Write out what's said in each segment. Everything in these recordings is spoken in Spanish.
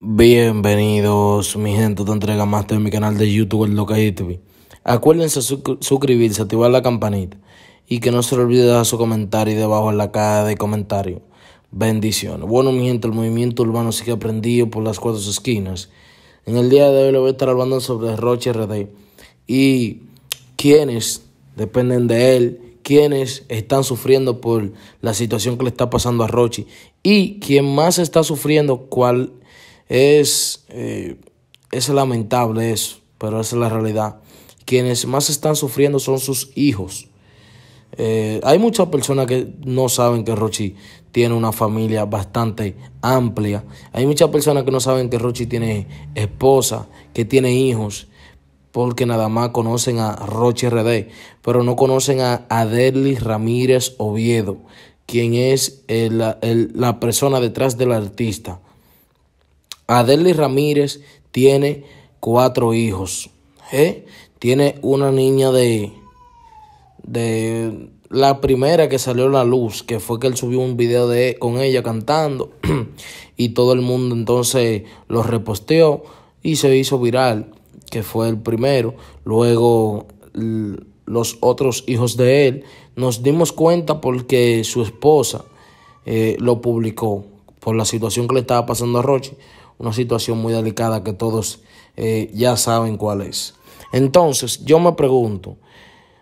Bienvenidos, mi gente, te entrega más de mi canal de YouTube, el Loca TV. Acuérdense suscribirse, activar la campanita y que no se le olvide dejar su comentario debajo en la caja de comentarios Bendiciones. Bueno, mi gente, el movimiento urbano sigue aprendido por las cuatro esquinas. En el día de hoy le voy a estar hablando sobre Roche RD y quienes dependen de él quienes están sufriendo por la situación que le está pasando a Rochi y quien más está sufriendo, cuál es, eh, es lamentable eso, pero esa es la realidad. Quienes más están sufriendo son sus hijos. Eh, hay muchas personas que no saben que Rochi tiene una familia bastante amplia. Hay muchas personas que no saben que Rochi tiene esposa, que tiene hijos, porque nada más conocen a Roche RD, pero no conocen a Adelis Ramírez Oviedo, quien es la persona detrás del artista. Adelis Ramírez tiene cuatro hijos. ¿eh? Tiene una niña de, de la primera que salió a la luz, que fue que él subió un video de, con ella cantando y todo el mundo entonces lo reposteó y se hizo viral que fue el primero, luego los otros hijos de él, nos dimos cuenta porque su esposa eh, lo publicó por la situación que le estaba pasando a Roche, una situación muy delicada que todos eh, ya saben cuál es. Entonces, yo me pregunto,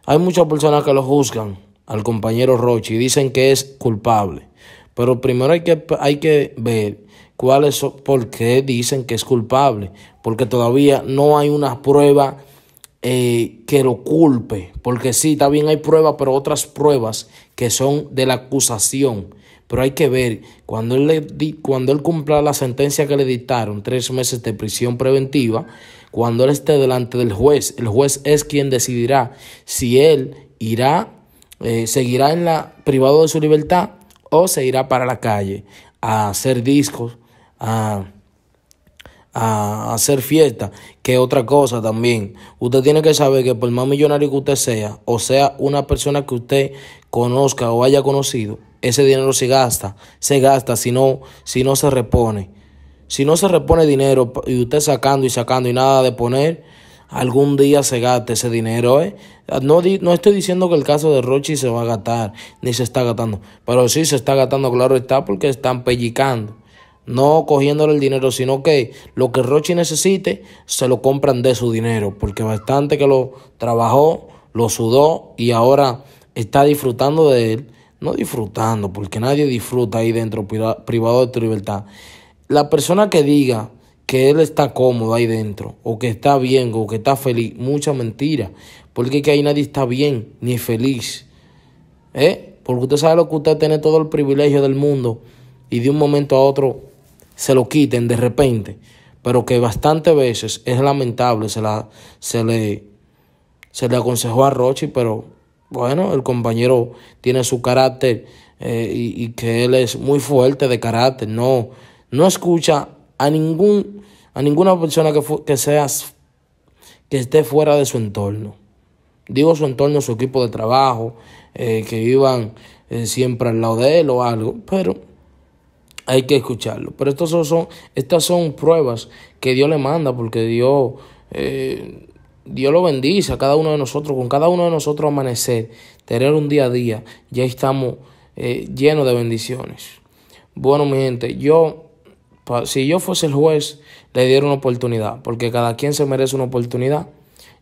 hay muchas personas que lo juzgan al compañero Roche y dicen que es culpable, pero primero hay que, hay que ver cuáles por qué dicen que es culpable, porque todavía no hay una prueba eh, que lo culpe, porque sí, también hay pruebas, pero otras pruebas que son de la acusación. Pero hay que ver, cuando él, le cuando él cumpla la sentencia que le dictaron, tres meses de prisión preventiva, cuando él esté delante del juez, el juez es quien decidirá si él irá, eh, seguirá en la privado de su libertad o se irá para la calle a hacer discos, a, hacer fiesta que otra cosa también. Usted tiene que saber que por más millonario que usted sea, o sea, una persona que usted conozca o haya conocido, ese dinero se gasta, se gasta si no, si no se repone. Si no se repone dinero y usted sacando y sacando y nada de poner, algún día se gaste ese dinero. ¿eh? No, no estoy diciendo que el caso de Rochi se va a gastar, ni se está gastando, pero sí se está gastando, claro está, porque están pellicando no cogiéndole el dinero, sino que lo que Rochi necesite se lo compran de su dinero, porque bastante que lo trabajó, lo sudó y ahora está disfrutando de él, no disfrutando, porque nadie disfruta ahí dentro privado de tu libertad. La persona que diga que él está cómodo ahí dentro, o que está bien, o que está feliz, mucha mentira, porque que ahí nadie está bien ni feliz. ¿Eh? Porque usted sabe lo que usted tiene todo el privilegio del mundo y de un momento a otro se lo quiten de repente, pero que bastantes veces es lamentable, se, la, se, le, se le aconsejó a Rochi, pero bueno, el compañero tiene su carácter eh, y, que él es muy fuerte de carácter, no, no escucha a, ningún, a ninguna persona que, que, seas, que esté fuera de su entorno. Digo su entorno, su equipo de trabajo, eh, que iban eh, siempre al lado de él o algo, pero hay que escucharlo. Pero estos son, estas son pruebas que Dios le manda, porque Dios, eh, Dios lo bendice a cada uno de nosotros, con cada uno de nosotros amanecer, tener un día a día, ya estamos eh, llenos de bendiciones. Bueno, mi gente, yo, si yo fuese el juez, le diera una oportunidad, porque cada quien se merece una oportunidad,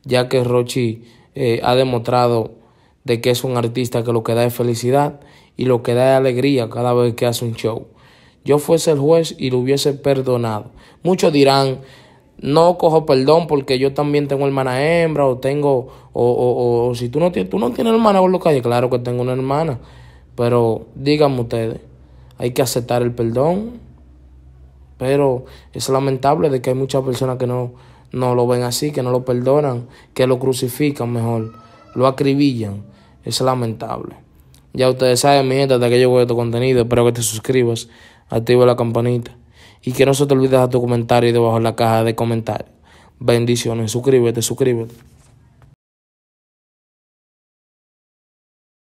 ya que Rochi eh, ha demostrado de que es un artista que lo que da es felicidad y lo que da es alegría cada vez que hace un show yo fuese el juez y lo hubiese perdonado. Muchos dirán, no cojo perdón porque yo también tengo hermana hembra o tengo, o, o, si tú no, tienes, tú no tienes hermana por lo calle, claro que tengo una hermana, pero díganme ustedes, hay que aceptar el perdón, pero es lamentable de que hay muchas personas que no, no lo ven así, que no lo perdonan, que lo crucifican mejor, lo acribillan, es lamentable. Ya ustedes saben, mi gente, de que yo a tu este contenido, espero que te suscribas activa la campanita y que no se te olvide dejar tu comentario debajo en la caja de comentarios. Bendiciones, suscríbete, suscríbete.